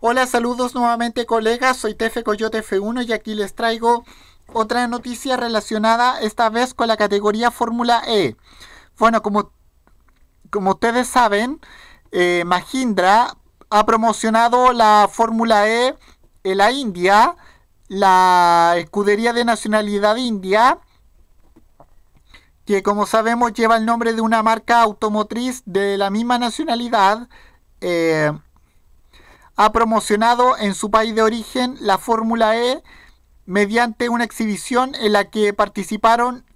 Hola, saludos nuevamente colegas, soy Tefe Coyote F1 y aquí les traigo otra noticia relacionada esta vez con la categoría Fórmula E. Bueno, como, como ustedes saben, eh, Mahindra ha promocionado la Fórmula E en la India, la escudería de nacionalidad india, que como sabemos lleva el nombre de una marca automotriz de la misma nacionalidad. Eh, ha promocionado en su país de origen la Fórmula E mediante una exhibición en la que participaron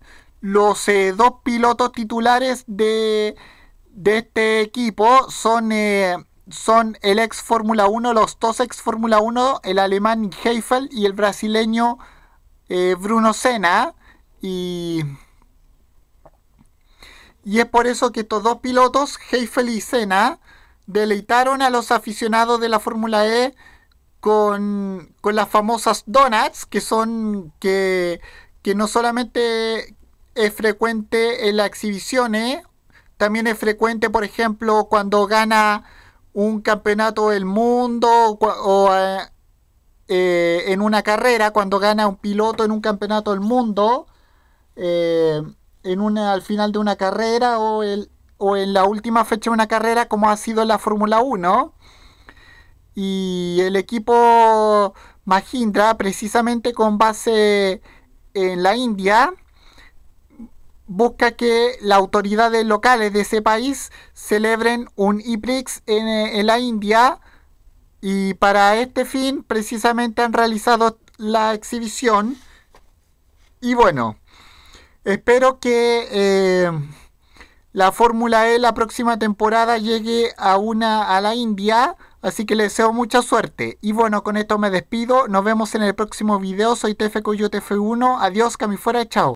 los eh, dos pilotos titulares de, este equipo. Son, eh, son el ex Fórmula 1, los dos ex Fórmula 1, el alemán Heifel y el brasileño eh, Bruno Senna. Y, y es por eso que estos dos pilotos, Heifel y Senna, deleitaron a los aficionados de la Fórmula E con, con, las famosas donuts, que son que, que no solamente es frecuente en las exhibiciones, también es frecuente, por ejemplo, cuando gana un campeonato del mundo o, eh, eh, en una carrera, cuando gana un piloto en un campeonato del mundo, eh, en una, al final de una carrera o el, o en la última fecha de una carrera como ha sido la Fórmula 1. Y el equipo Mahindra, precisamente con base en la India, busca que las autoridades locales de ese país celebren un IPRIX en, la India y para este fin precisamente han realizado la exhibición y bueno, espero que eh, la Fórmula E la próxima temporada llegue a una a la India. Así que les deseo mucha suerte. Y bueno, con esto me despido. Nos vemos en el próximo video. Soy TF Coyote F1. Adiós, fuera, chao.